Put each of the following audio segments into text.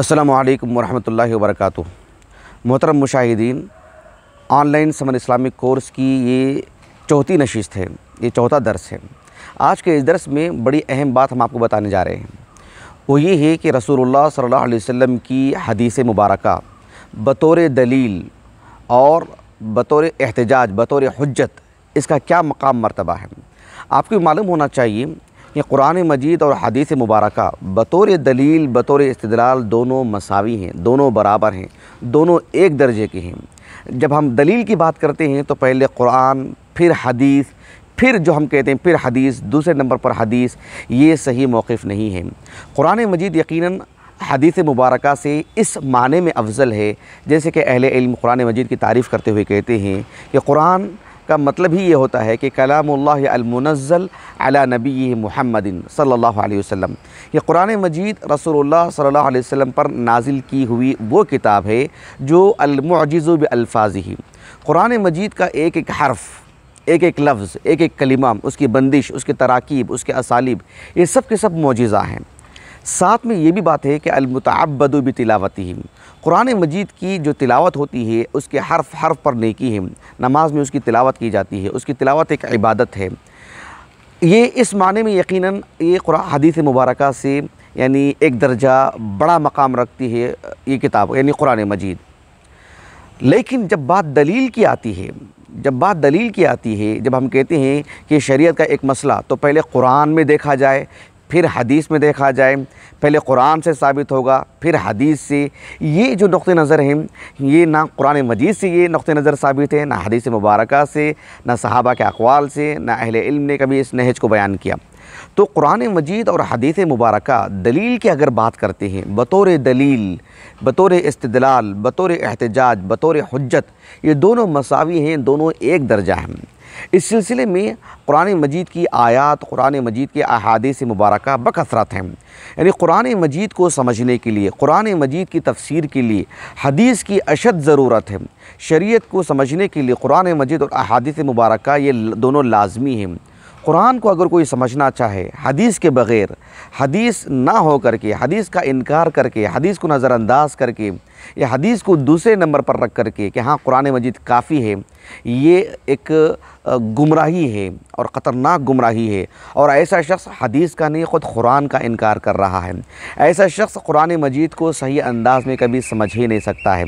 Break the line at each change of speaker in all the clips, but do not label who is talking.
السلام علیکم ورحمۃ اللہ وبرکاتہ محترم مشاہدین online summer Islamic course کی یہ چوتھی نشست ہے یہ چوتھا درس ہے آج کے اس درس میں بڑی اہم بات ہم آپ کو بتانے جا رہے ہیں وہ یہ ہے کہ رسول اللہ صلی اللہ علیہ وسلم کی حدیث مبارکہ بطور دلیل اور بطور احتجاج بطور حجت اس کا کیا مقام مرتبہ ہے آپ کو معلوم ہونا چاہیے یہ قرآن مجید اور حدیث مبارکہ بطور دلیل بطور استدلال دونوں مساوی ہیں دونوں برابر ہیں دونوں ایک درجے کے ہیں جب ہم دلیل کی بات کرتے ہیں تو پہلے قرآن پھر حدیث پھر جو ہم کہتے ہیں پھر حدیث دوسرے نمبر پر حدیث یہ صحیح موقف نہیں ہے قرآن مجید یقیناً حدیث مبارکہ سے اس معنی میں افضل ہے جیسے کہ اہل علم قرآن مجید کی تعریف کرتے ہوئے کہتے ہیں کہ قرآن کا مطلب ہی یہ ہوتا ہے کہ کلام اللہ المنزل علی نبی محمد صلی اللہ علیہ وسلم یہ قرآن مجید رسول اللہ صلی اللہ علیہ وسلم پر نازل کی ہوئی وہ کتاب ہے جو المعجز و بالفاظ ہی قرآن مجید کا ایک ایک حرف ایک ایک لفظ ایک ایک کلمہ اس کی بندش اس کی تراکیب اس کے اسالیب یہ سب کے سب معجزہ ہیں ساتھ میں یہ بھی بات ہے کہ المتعبد و بھی قرآن مجید کی جو تلاوت ہوتی ہے اس کے حرف حرف پر نیکی ہے نماز میں اس کی تلاوت کی جاتی ہے اس کی تلاوت ایک عبادت ہے یہ اس معنی میں یقیناً یہ قرآن حدیث مبارکہ سے یعنی ایک درجہ بڑا مقام رکھتی ہے یہ کتاب یعنی قرآن مجید لیکن جب بات دلیل کی آتی ہے جب بات دلیل کی آتی ہے جب ہم کہتے ہیں کہ شریعت کا ایک مسئلہ تو پہلے قرآن میں دیکھا جائے پھر حدیث میں دیکھا جائے پہلے قرآن سے ثابت ہوگا پھر حدیث سے یہ جو نقطہ نظر ہیں یہ نہ قرآن مجید سے یہ نقطہ نظر ثابت ہے نہ حدیث مبارکہ سے نہ صحابہ کے اقوال سے نہ اہل علم نے کبھی اس نہج کو بیان کیا تو قرآن مجید اور حدیث مبارکہ دلیل کی اگر بات کرتے ہیں بطور دلیل بطور استدلال بطور احتجاج بطور حجت یہ دونوں مساوی ہیں دونوں ایک درجہ ہیں اس سلسلے میں قرآن مجید کی آیات قرآن مجید کے احادیث مبارکہ بکثرت ہیں یعنی قرآن مجید کو سمجھنے کے لیے قرآن مجید کی تفسیر کے لیے حدیث کی اشد ضرورت ہے شریعت کو سمجھنے کے لیے قرآن مجید اور احادیث مبارکہ یہ دونوں لازمی ہیں قرآن کو اگر کوئی سمجھنا چاہے حدیث کے بغیر حدیث نہ ہو کر کے حدیث کا انکار کر کے حدیث کو نظر انداز کر کے یہ حدیث کو دوسرے نمبر پر رکھ کر کے کہ ہاں قرآن مجید کافی ہے یہ ایک گمراہی ہے اور خطرناک گمراہی ہے اور ایسا شخص حدیث کا نہیں خود قرآن کا انکار کر رہا ہے ایسا شخص قرآن مجید کو صحیح انداز میں کبھی سمجھ ہی نہیں سکتا ہے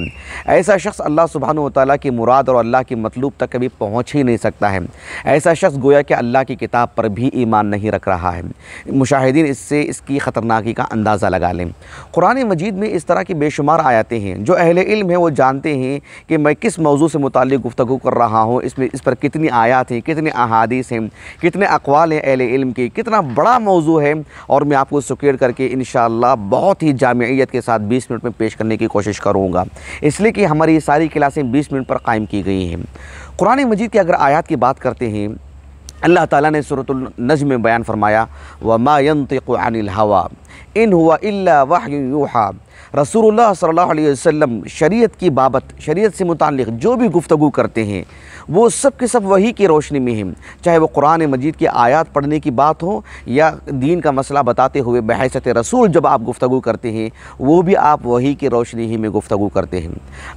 ایسا شخص اللہ سبحانہ و تعالیٰ کی مراد اور اللہ کے مطلوب تک کبھی پہنچ ہی نہیں سکتا ہے ایسا شخص گویا کہ اللہ کی کتاب پر بھی ایمان نہیں رکھ رہا ہے مشاہدین اس سے اس کی خطرناکی کا اندازہ لگا لیں قرآن مجید میں اس طرح کی بے شمار آیاتیں ہیں ہیں جو اہل علم ہیں وہ جانتے ہیں کہ میں کس موضوع سے متعلق گفتگو کر رہا ہوں اس میں اس پر کتنی آیات ہیں کتنے احادیث ہیں کتنے اقوال ہیں اہل علم کے کتنا بڑا موضوع ہے اور میں آپ کو سکیڑ کر کے انشاءاللہ بہت ہی جامعیت کے ساتھ بیس منٹ میں پیش کرنے کی کوشش کروں گا اس لیے کہ ہماری یہ ساری کلاسیں بیس منٹ پر قائم کی گئی ہیں قرآن مجید کی اگر آیات کی بات کرتے ہیں اللہ تعالیٰ نے صورت میں بیان فرمایا وَمَا عَنِ هُوَ إِلَّا وَحْيٌ يُوحَى رسول اللہ صلی اللہ علیہ وسلم شریعت کی بابت شریعت سے متعلق جو بھی گفتگو کرتے ہیں وہ سب کے سب وہی کی روشنی میں ہیں چاہے وہ قرآن مجید کی آیات پڑھنے کی بات ہو یا دین کا مسئلہ بتاتے ہوئے بحیثت رسول جب آپ گفتگو کرتے ہیں وہ بھی آپ وہی کی روشنی ہی میں گفتگو کرتے ہیں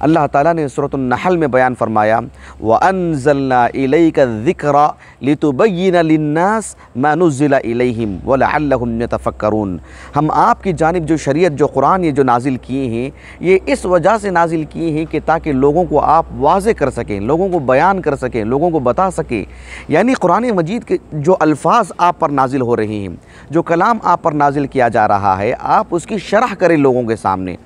اللہ تعالیٰ نے صورت النحل میں بیان فرمایا وَأَنزَلْنَا إِلَيْكَ الذِّكْرَ لِتُبَيِّنَ لِلنَّاسِ مَا نُزِّلَ إِلَيْهِمْ وَلَعَلَّهُمْ يَتَفَكَّرُونَ ہم آپ کی جانب جو شریعت جو قرآن یہ جو نازل کیے ہیں یہ اس وجہ سے نازل کیے ہیں کہ تاکہ لوگوں کو آپ واضح کر سکیں لوگوں کو بیان کر سکیں لوگوں کو بتا سکیں یعنی قرآن مجید کے جو الفاظ آپ پر نازل ہو رہے ہیں جو کلام آپ پر نازل کیا جا رہا ہے آپ اس کی شرح کریں لوگوں کے سامنے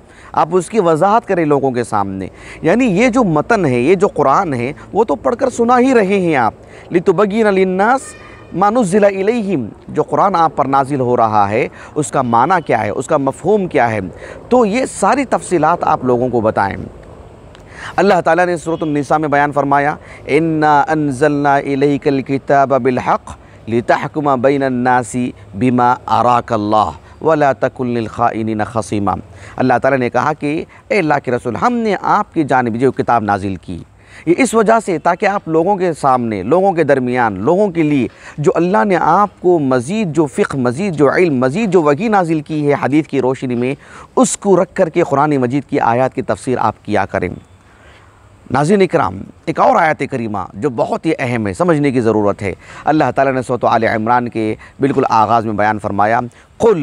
آپ اس کی وضاحت کریں لوگوں کے سامنے یعنی یہ جو متن ہے یہ جو قرآن ہے وہ تو پڑھ کر سنا ہی رہے ہیں آپ لِلنَّاسِ منزلہ علیہم جو قرآن آپ پر نازل ہو رہا ہے اس کا معنی کیا ہے اس کا مفہوم کیا ہے تو یہ ساری تفصیلات آپ لوگوں کو بتائیں اللہ تعالیٰ نے سورت النساء میں بیان فرمایا اِنَّا أَنزَلْنَا إِلَيْكَ الْكِتَابَ بِالْحَقِّ لِتَحْكُمَ بَيْنَ النَّاسِ بِمَا أَرَاكَ اللَّهِ وَلَا تَكُلْ لِلْخَائِنِنَ خَصِيمًا اللہ تعالیٰ نے کہا کہ اے اللہ کی رسول ہم نے آپ کی جانب جو کتاب نازل کی یہ اس وجہ سے تاکہ آپ لوگوں کے سامنے لوگوں کے درمیان لوگوں کے لیے جو اللہ نے آپ کو مزید جو فقہ مزید جو علم مزید جو وگین نازل کی ہے حدیث کی روشنی میں اس کو رکھ کر کے قرآن مجید کی آیات کی تفسیر آپ کیا کریں ناظرین اکرام ایک اور آیت کریمہ جو بہت ہی اہم ہے سمجھنے کی ضرورت ہے اللہ تعالیٰ نے سو عال عمران کے بالکل آغاز میں بیان فرمایا قل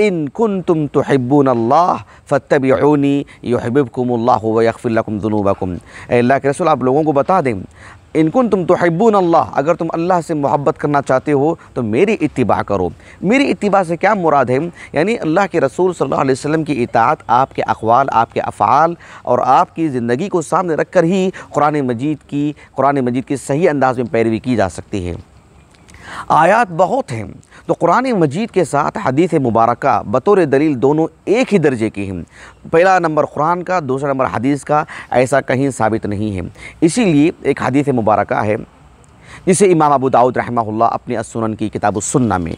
ان کن تم تو حب یحببکم اللہ فتب لکم ذنوبکم کم یقف اللہ کے رسول آپ لوگوں کو بتا دیں ان کن تم تو اللہ اگر تم اللہ سے محبت کرنا چاہتے ہو تو میری اتباع کرو میری اتباع سے کیا مراد ہے یعنی اللہ کے رسول صلی اللہ علیہ وسلم کی اطاعت آپ کے اخوال آپ کے افعال اور آپ کی زندگی کو سامنے رکھ کر ہی قرآن مجید کی قرآن مجید کی صحیح انداز میں پیروی کی جا سکتی ہے آیات بہت ہیں تو قرآن مجید کے ساتھ حدیث مبارکہ بطور دلیل دونوں ایک ہی درجے کی ہیں پہلا نمبر قرآن کا دوسرا نمبر حدیث کا ایسا کہیں ثابت نہیں ہے اسی لیے ایک حدیث مبارکہ ہے جسے امام ابو داود رحمہ اللہ اپنی السنن کی کتاب السنہ میں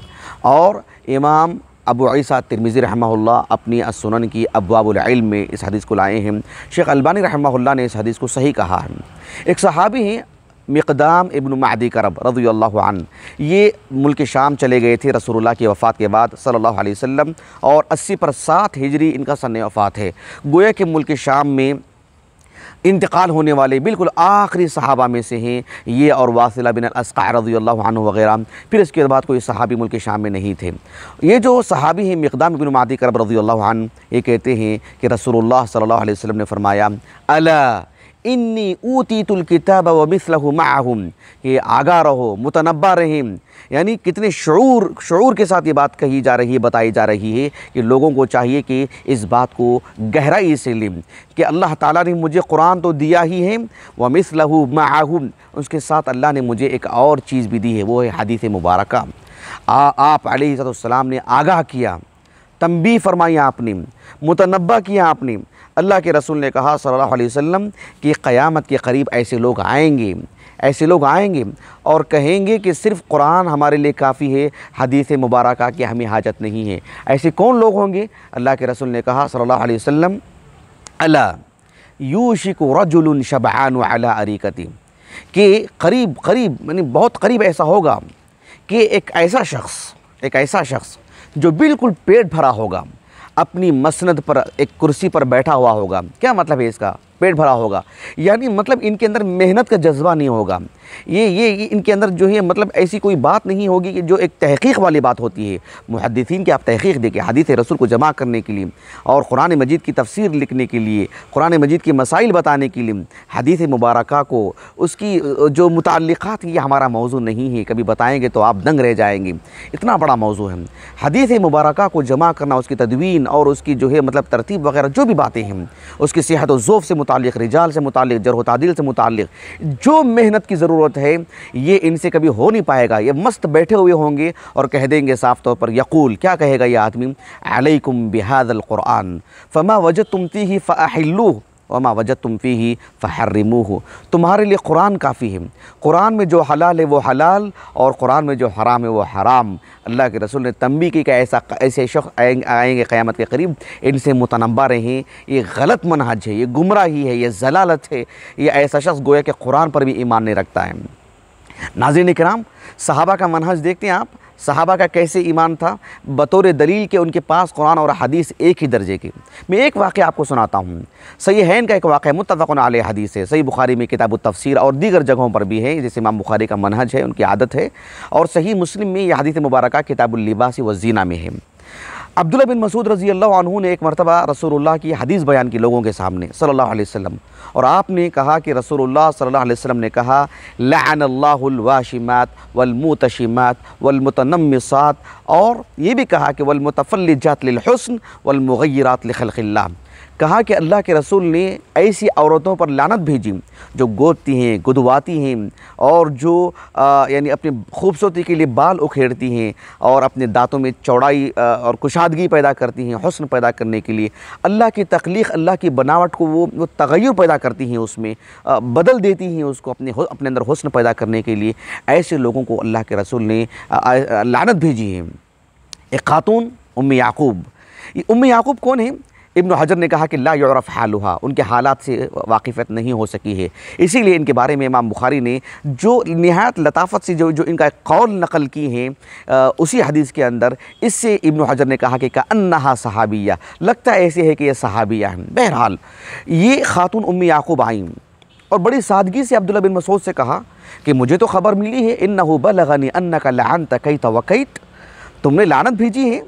اور امام ابو عیسیٰ ترمیزی رحمہ اللہ اپنی السنن کی ابواب العلم میں اس حدیث کو لائے ہیں شیخ البانی رحمہ اللہ نے اس حدیث کو صحیح کہا ہے ایک صحابی ہیں مقدام ابن معدی کرب رضی اللہ عنہ یہ ملک شام چلے گئے تھے رسول اللہ کی وفات کے بعد صلی اللہ علیہ وسلم اور اسی پر سات ہجری ان کا سن وفات ہے گویا کہ ملک شام میں انتقال ہونے والے بالکل آخری صحابہ میں سے ہیں یہ اور واصلہ بن الاسقع رضی اللہ عنہ وغیرہ پھر اس کے بعد کوئی صحابی ملک شام میں نہیں تھے یہ جو صحابی ہیں مقدام ابن معدی کرب رضی اللہ عنہ یہ کہتے ہیں کہ رسول اللہ صلی اللہ علیہ وسلم نے فرمایا اللہ انی اوتیت الکتاب و مثلہ معہم کہ آگاہ رہو متنبع رہیم یعنی کتنے شعور شعور کے ساتھ یہ بات کہی جا رہی ہے بتائی جا رہی ہے کہ لوگوں کو چاہیے کہ اس بات کو گہرائی سے لیں کہ اللہ تعالیٰ نے مجھے قرآن تو دیا ہی ہے وہ مثلہ معہم اس کے ساتھ اللہ نے مجھے ایک اور چیز بھی دی ہے وہ ہے حدیث مبارکہ آپ علیہ السلام نے آگاہ کیا تنبیہ فرمائی آپ نے متنبہ کیا آپ نے اللہ کے رسول نے کہا صلی اللہ علیہ وسلم کہ قیامت کے قریب ایسے لوگ آئیں گے ایسے لوگ آئیں گے اور کہیں گے کہ صرف قرآن ہمارے لیے کافی ہے حدیث مبارکہ کہ ہمیں حاجت نہیں ہے ایسے کون لوگ ہوں گے اللہ کے رسول نے کہا صلی اللہ علیہ وسلم اللہ یوشک رجل شبعان علی عریقتی کہ قریب قریب یعنی بہت قریب ایسا ہوگا کہ ایک ایسا شخص ایک ایسا شخص جو بالکل پیٹ بھرا ہوگا اپنی مسند پر ایک کرسی پر بیٹھا ہوا ہوگا کیا مطلب ہے اس کا پیٹ بھرا ہوگا یعنی مطلب ان کے اندر محنت کا جذبہ نہیں ہوگا یہ یہ ان کے اندر جو ہے مطلب ایسی کوئی بات نہیں ہوگی کہ جو ایک تحقیق والی بات ہوتی ہے محدثین کے آپ تحقیق دیکھیں حدیث رسول کو جمع کرنے کے لیے اور قرآن مجید کی تفسیر لکھنے کے لیے قرآن مجید کے مسائل بتانے کے لیے حدیث مبارکہ کو اس کی جو متعلقات یہ ہمارا موضوع نہیں ہے کبھی بتائیں گے تو آپ دنگ رہ جائیں گے اتنا بڑا موضوع ہے حدیث مبارکہ کو جمع کرنا اس کی تدوین اور اس کی جو ہے مطلب ترتیب وغیرہ جو بھی باتیں ہیں اس کی صحت و ذوف سے متعلق رجال سے متعلق جرح و تعدیل سے متعلق جو محنت کی ضرورت ضرورت ہے یہ ان سے کبھی ہو نہیں پائے گا یہ مست بیٹھے ہوئے ہوں گے اور کہہ دیں گے صاف طور پر یقول کیا کہے گا یہ آدمی علیکم بحاد القرآن فما وجہ تمتی ہی وما وجد تم فی ہی تمہارے لیے قرآن کافی ہے قرآن میں جو حلال ہے وہ حلال اور قرآن میں جو حرام ہے وہ حرام اللہ کے رسول نے تنبی کی کہ ایسا ایسے شخص آئیں گے قیامت کے قریب ان سے متنبہ رہیں یہ غلط منحج ہے یہ گمراہی ہے یہ ضلالت ہے یہ ایسا شخص گویا کہ قرآن پر بھی ایمان نہیں رکھتا ہے ناظرین اکرام صحابہ کا منحج دیکھتے ہیں آپ صحابہ کا کیسے ایمان تھا بطور دلیل کے ان کے پاس قرآن اور حدیث ایک ہی درجے کے میں ایک واقعہ آپ کو سناتا ہوں سید ہین کا ایک واقعہ متفقن علیہ حدیث ہے صحیح بخاری میں کتاب التفسیر اور دیگر جگہوں پر بھی ہیں جیسے امام بخاری کا منہج ہے ان کی عادت ہے اور صحیح مسلم میں یہ حدیث مبارکہ کتاب اللباس و زینہ میں ہے عبداللہ بن مسعود رضی اللہ عنہ نے ایک مرتبہ رسول اللہ کی حدیث بیان کی لوگوں کے سامنے صلی اللہ علیہ وسلم اور آپ نے کہا کہ رسول اللہ صلی اللہ علیہ وسلم نے کہا لعن اللہ الواشمات والموتشمات والمتنمصات اور یہ بھی کہا کہ والمتفلجات للحسن والمغیرات لخلق اللہ کہا کہ اللہ کے رسول نے ایسی عورتوں پر لانت بھیجی جو گودتی ہیں گدواتی ہیں اور جو یعنی اپنی خوبصورتی کے لیے بال اکھیڑتی ہیں اور اپنے دانتوں میں چوڑائی اور کشادگی پیدا کرتی ہیں حسن پیدا کرنے کے لیے اللہ کی تخلیق اللہ کی بناوٹ کو وہ تغیر پیدا کرتی ہیں اس میں بدل دیتی ہیں اس کو اپنے اپنے اندر حسن پیدا کرنے کے لیے ایسے لوگوں کو اللہ کے رسول نے لانت بھیجی ہے ایک خاتون ام یعقوب ام یعقوب کون ہیں ابن حجر نے کہا کہ لا یعرف حالوہا ان کے حالات سے واقفت نہیں ہو سکی ہے اسی لیے ان کے بارے میں امام بخاری نے جو نہایت لطافت سے جو ان کا قول نقل کی ہیں اسی حدیث کے اندر اس سے ابن حجر نے کہا کہ کا صحابیہ لگتا ایسے ہے کہ یہ صحابیہ ہیں بہرحال یہ خاتون ام یعقوب آئیں اور بڑی سادگی سے عبداللہ بن مسعود سے کہا کہ مجھے تو خبر ملی ہے انہو بلغنی انکا لعنت کیت وکیت تم نے لعنت بھیجی ہے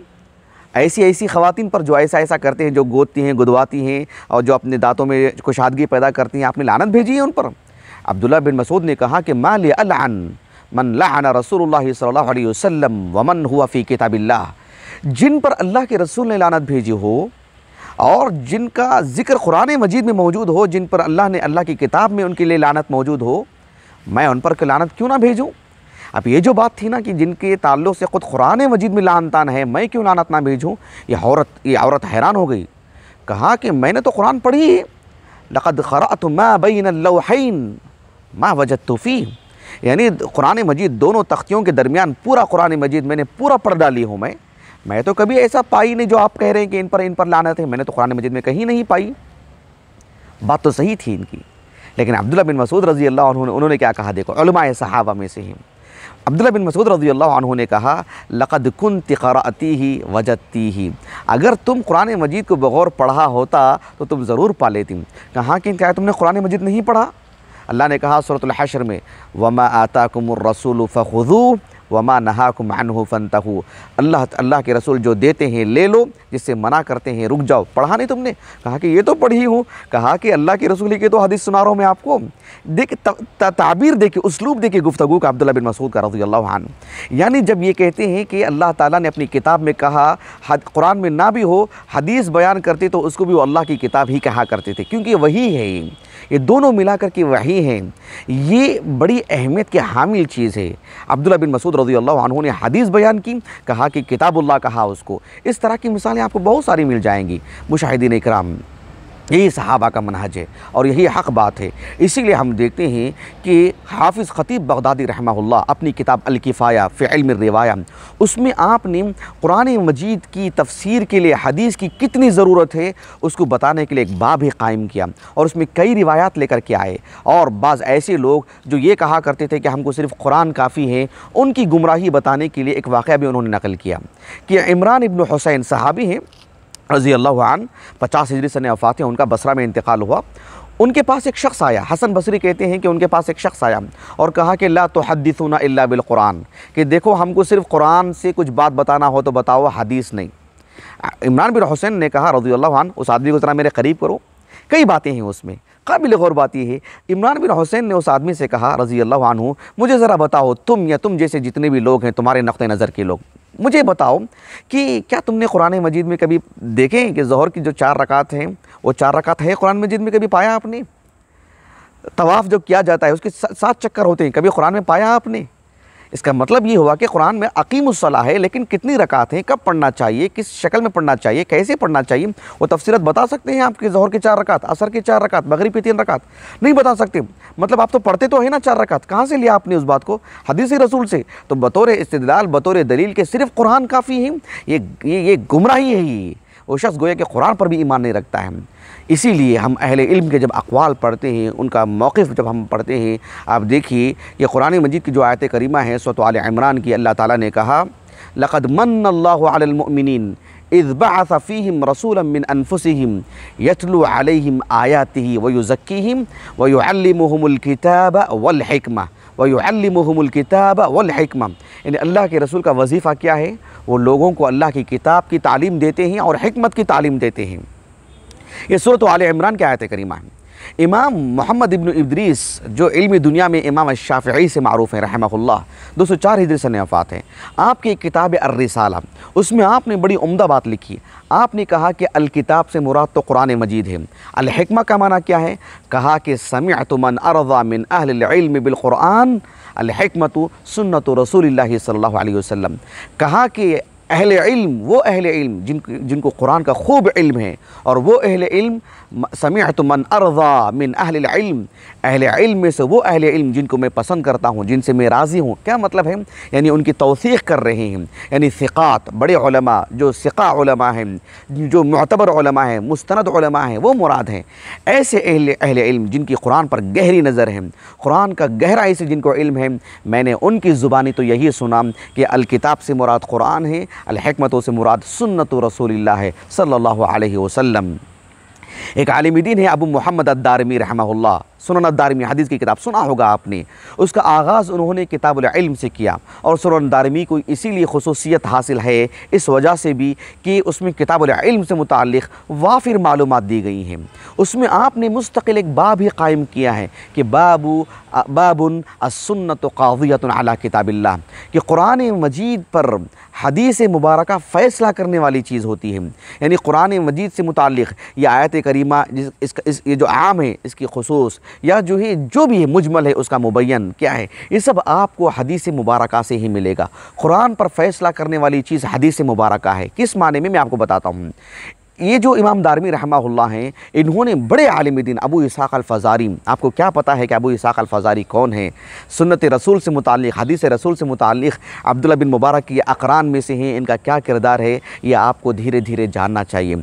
ایسی ایسی خواتین پر جو ایسا ایسا کرتے ہیں جو گوتی ہیں گدواتی ہیں اور جو اپنے دانتوں میں کشادگی پیدا کرتی ہیں آپ نے لعنت بھیجی ہے ان پر عبداللہ بن مسعود نے کہا کہ مَا من رسول اللہ صلی اللہ علیہ و سلم ومن وَمَنْ هُوَ فِي كِتَابِ اللہ جن پر اللہ کے رسول نے لعنت بھیجی ہو اور جن کا ذکر قرآن مجید میں موجود ہو جن پر اللہ نے اللہ کی کتاب میں ان کے لیے لعنت موجود ہو میں ان پر لعنت کیوں نہ بھیجوں اب یہ جو بات تھی نا کہ جن کے تعلق سے خود قرآن مجید میں لانتان ہے میں کیوں لانت نہ بھیجوں یہ عورت یہ عورت حیران ہو گئی کہا کہ میں نے تو قرآن پڑھی ما بین ما فی یعنی قرآن مجید دونوں تختیوں کے درمیان پورا قرآن مجید میں نے پورا پڑھ ڈالی ہوں میں میں تو کبھی ایسا پائی نہیں جو آپ کہہ رہے ہیں کہ ان پر ان پر لانت ہے میں نے تو قرآن مجید میں کہیں نہیں پائی بات تو صحیح تھی ان کی لیکن عبداللہ بن مسعود رضی اللہ عنہ انہوں نے کیا کہا دیکھو علماء صحابہ میں سے ہی عبداللہ بن مسعود رضی اللہ عنہ نے کہا لقد کن تقر ہی ہی اگر تم قرآن مجید کو بغور پڑھا ہوتا تو تم ضرور پا لیتی کہاں کی تم نے قرآن مجید نہیں پڑھا اللہ نے کہا سورة الحشر میں وَمَا آتَاكُمُ الرَّسُولُ فَخُذُوهُ وما نہاکم عنہ فن اللہ اللہ کے رسول جو دیتے ہیں لے لو جس سے منع کرتے ہیں رک جاؤ پڑھا نہیں تم نے کہا کہ یہ تو پڑھی ہوں کہا کہ اللہ کے رسول ہی تو حدیث سنا رہا ہوں میں آپ کو دیکھ تعبیر دیکھ اسلوب دیکھے گفتگو کا عبداللہ بن مسعود کا رضی اللہ عنہ یعنی جب یہ کہتے ہیں کہ اللہ تعالیٰ نے اپنی کتاب میں کہا قرآن میں نہ بھی ہو حدیث بیان کرتے تو اس کو بھی وہ اللہ کی کتاب ہی کہا کرتے تھے کیونکہ وہی ہے یہ دونوں ملا کر کے وحی ہیں یہ بڑی اہمیت کے حامل چیز ہے عبداللہ بن مسعود رضی اللہ عنہ نے حدیث بیان کی کہا کہ کتاب اللہ کہا اس کو اس طرح کی مثالیں آپ کو بہت ساری مل جائیں گی مشاہدین اکرام یہی صحابہ کا منہج ہے اور یہی حق بات ہے اسی لیے ہم دیکھتے ہیں کہ حافظ خطیب بغدادی رحمہ اللہ اپنی کتاب الکفایہ فی علم الروایا اس میں آپ نے قرآن مجید کی تفسیر کے لیے حدیث کی کتنی ضرورت ہے اس کو بتانے کے لیے ایک باب ہی قائم کیا اور اس میں کئی روایات لے کر کے آئے اور بعض ایسے لوگ جو یہ کہا کرتے تھے کہ ہم کو صرف قرآن کافی ہیں ان کی گمراہی بتانے کے لیے ایک واقعہ بھی انہوں نے نقل کیا کہ عمران ابن حسین صحابی ہیں رضی اللہ عنہ پچاس ہجری سن افات ہیں ان کا بصرہ میں انتقال ہوا ان کے پاس ایک شخص آیا حسن بصری کہتے ہیں کہ ان کے پاس ایک شخص آیا اور کہا کہ لا تحدثونا الا بالقرآن کہ دیکھو ہم کو صرف قرآن سے کچھ بات بتانا ہو تو بتاؤ حدیث نہیں عمران بن حسین نے کہا رضی اللہ عنہ اس آدمی کو ذرا میرے قریب کرو کئی باتیں ہیں اس میں قابل غور بات یہ ہے عمران بن حسین نے اس آدمی سے کہا رضی اللہ عنہ مجھے ذرا بتاؤ تم یا تم جیسے جتنے بھی لوگ ہیں تمہارے نقطۂ نظر کے لوگ مجھے بتاؤ کہ کیا تم نے قرآن مجید میں کبھی دیکھیں کہ زہر کی جو چار رکعت ہیں وہ چار رکعت ہے قرآن مجید میں کبھی پایا آپ نے طواف جو کیا جاتا ہے اس کے سات چکر ہوتے ہیں کبھی قرآن میں پایا آپ نے اس کا مطلب یہ ہوا کہ قرآن میں عقیم الصلاح ہے لیکن کتنی رکعت ہیں کب پڑھنا چاہیے کس شکل میں پڑھنا چاہیے کیسے پڑھنا چاہیے وہ تفسیرت بتا سکتے ہیں آپ کے ظہر کے چار رکعت عصر کے چار رکعت مغرب کے تین رکعت نہیں بتا سکتے مطلب آپ تو پڑھتے تو ہیں نا چار رکعت کہاں سے لیا آپ نے اس بات کو حدیث رسول سے تو بطور استدلال بطور دلیل کے صرف قرآن کافی ہیں یہ یہ گمراہی ہے یہ وہ شخص گویا کہ قرآن پر بھی ایمان نہیں رکھتا ہے اسی لیے ہم اہل علم کے جب اقوال پڑھتے ہیں ان کا موقف جب ہم پڑھتے ہیں آپ دیکھیے یہ قرآن مجید کی جو آیت کریمہ ہے سوت عال عمران کی اللہ تعالیٰ نے کہا لقد مََََََََََََََََََََ اللّہ علمن ازبا صفيم رسول المن انفصيم يتل آياتى ويو ذكىم ويو المحم الكتاب ولحكمہ ويو وَيُعَلِّمُهُمُ الكتاب وحيكمہ یعنی اللہ کے رسول کا وظیفہ کیا ہے وہ لوگوں کو اللہ کی کتاب کی تعلیم دیتے ہیں اور حکمت کی تعلیم دیتے ہیں یہ صورت عال عمران کے آیت کریمہ ہے امام محمد ابن ادریس جو علمی دنیا میں امام الشافعی سے معروف ہیں رحمہ اللہ دو سو چار سن وفات ہیں آپ کی کتاب الرسالہ اس میں آپ نے بڑی عمدہ بات لکھی آپ نے کہا کہ الکتاب سے مراد تو قرآن مجید ہے الحکمہ کا معنی کیا ہے کہا کہ سمعت من ارضا من اہل العلم بالقرآن الحکمت سنت رسول اللہ صلی اللہ علیہ وسلم کہا کہ اہل علم وہ اہل علم جن جن کو قرآن کا خوب علم ہے اور وہ اہل علم سمعت من ارضا من اہل علم اہل علم میں سے وہ اہل علم جن کو میں پسند کرتا ہوں جن سے میں راضی ہوں کیا مطلب ہے یعنی ان کی توثیق کر رہے ہیں یعنی ثقات بڑے علماء جو ثقہ علماء ہیں جو معتبر علماء ہیں مستند علماء ہیں وہ مراد ہیں ایسے اہل اہل علم جن کی قرآن پر گہری نظر ہے قرآن کا گہرائی سے جن کو علم ہے میں نے ان کی زبانی تو یہی سنا کہ الکتاب سے مراد قرآن ہے الحکمتوں سے مراد سنت رسول اللہ صلی اللہ علیہ وسلم ایک عالمی دین ہے ابو محمد الدارمی رحمہ اللہ سنن دارمی حدیث کی کتاب سنا ہوگا آپ نے اس کا آغاز انہوں نے کتاب العلم سے کیا اور سنن الدارمی کو اسی لیے خصوصیت حاصل ہے اس وجہ سے بھی کہ اس میں کتاب العلم سے متعلق وافر معلومات دی گئی ہیں اس میں آپ نے مستقل ایک باب ہی قائم کیا ہے کہ بابو السنت قاضیت علی کتاب اللہ کہ قرآن مجید پر حدیث مبارکہ فیصلہ کرنے والی چیز ہوتی ہے یعنی قرآن مجید سے متعلق یہ آیت کریمہ جس اس اس یہ جو عام ہے اس کی خصوص یا جو ہے جو بھی مجمل ہے اس کا مبین کیا ہے یہ سب آپ کو حدیث مبارکہ سے ہی ملے گا قرآن پر فیصلہ کرنے والی چیز حدیث مبارکہ ہے کس معنی میں میں آپ کو بتاتا ہوں یہ جو امام دارمی رحمہ اللہ ہیں انہوں نے بڑے عالم دین ابو اسحاق الفضاری آپ کو کیا پتہ ہے کہ ابو اسحاق الفضاری کون ہیں سنت رسول سے متعلق حدیث رسول سے متعلق عبداللہ بن مبارک کی اقران میں سے ہیں ان کا کیا کردار ہے یہ آپ کو دھیرے دھیرے جاننا چاہیے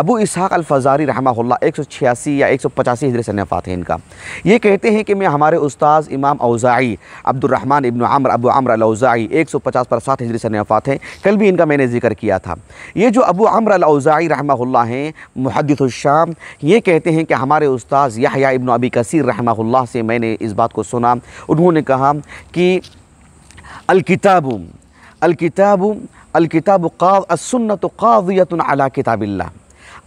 ابو اسحاق الفضاری رحمہ اللہ ایک سو چھیاسی یا ایک سو پچاسی نفات ہیں ان کا یہ کہتے ہیں کہ میں ہمارے استاذ امام عبد الرحمن ابن عمر ابو عمر الاؤزائی ایک سو پچاس پر سات حضر نفات ہیں کل بھی ان کا میں نے ذکر کیا تھا یہ جو ابو عمر الوضائی رحمہ اللہ ہیں محدث الشام یہ کہتے ہیں کہ ہمارے استاذ یحییٰ ابن عبی کثیر رحمہ اللہ سے میں نے اس بات کو سنا انہوں نے کہا کہ الکتاب الکتاب الکتاب قاض السنت قاضیت علی کتاب اللہ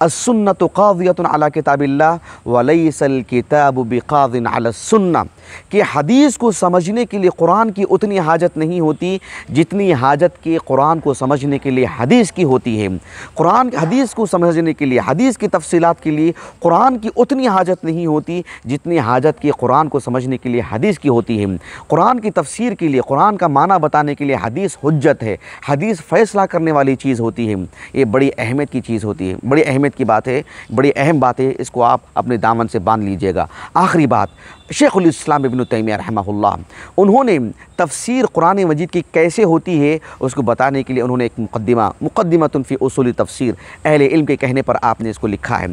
السنت قاضیت علی کتاب اللہ الكتاب بقاض على السنة کہ حدیث کو سمجھنے کے لیے قرآن کی اتنی حاجت نہیں ہوتی جتنی حاجت کے قرآن کو سمجھنے کے لیے حدیث کی ہوتی ہے قرآن حدیث کو سمجھنے کے لیے حدیث کی تفصیلات کے لیے قرآن کی اتنی حاجت نہیں ہوتی جتنی حاجت کے قرآن کو سمجھنے کے لیے حدیث کی ہوتی ہے قرآن کی تفسیر کے لیے قرآن کا معنی بتانے کے لیے حدیث حجت ہے حدیث فیصلہ کرنے والی چیز ہوتی ہے یہ بڑی اہمیت کی چیز ہوتی ہے بڑی اہمیت اہمیت کی بات ہے بڑی اہم بات ہے اس کو آپ اپنے دامن سے باندھ لیجئے گا آخری بات شیخ ابن تیمیہ رحمہ اللہ انہوں نے تفسیر قرآن مجید کی کیسے ہوتی ہے اس کو بتانے کے لیے اصول تفسیر اہل علم کے کہنے پر آپ نے اس کو لکھا ہے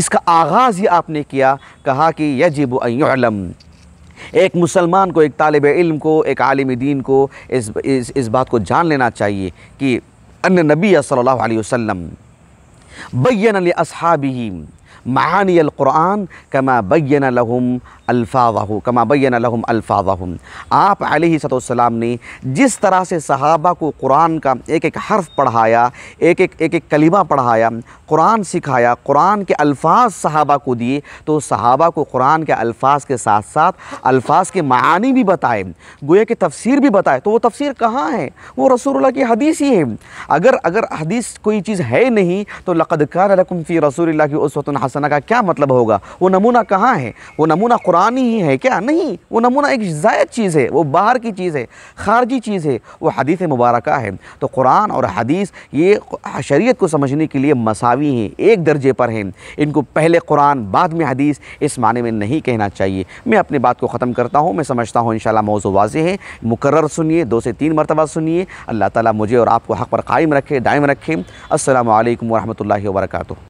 اس کا آغاز ہی آپ نے کیا کہا کہ یجب ان یعلم ایک مسلمان کو ایک طالب علم کو ایک عالم دین کو اس بات کو جان لینا چاہیے کہ ان نبی صلی اللہ علیہ وسلم بين لأصحابه القرآن کما بین لہم الفا کما بین لہم الفا آپ علیہ صد السلام نے جس طرح سے صحابہ کو قرآن کا ایک ایک حرف پڑھایا ایک ایک ایک کلمہ پڑھایا قرآن سکھایا قرآن کے الفاظ صحابہ کو دیے تو صحابہ کو قرآن کے الفاظ کے ساتھ ساتھ الفاظ کے معانی بھی بتائے گویا کہ تفسیر بھی بتائے تو وہ تفسیر کہاں ہے وہ رسول اللہ کی حدیث ہی ہے اگر اگر حدیث کوئی چیز ہے نہیں تو لقد کان الکم فی رسول اللہ کی وسول کا کیا مطلب ہوگا وہ نمونہ کہاں ہے وہ نمونہ قرآن ہی ہے کیا نہیں وہ نمونہ ایک زائد چیز ہے وہ باہر کی چیز ہے خارجی چیز ہے وہ حدیث مبارکہ ہے تو قرآن اور حدیث یہ شریعت کو سمجھنے کے لیے مساوی ہیں ایک درجے پر ہیں ان کو پہلے قرآن بعد میں حدیث اس معنی میں نہیں کہنا چاہیے میں اپنی بات کو ختم کرتا ہوں میں سمجھتا ہوں انشاءاللہ موضوع واضح ہے مقرر سنیے دو سے تین مرتبہ سنیے اللہ تعالیٰ مجھے اور آپ کو حق پر قائم رکھے دائم رکھے السلام علیکم ورحمۃ اللہ وبرکاتہ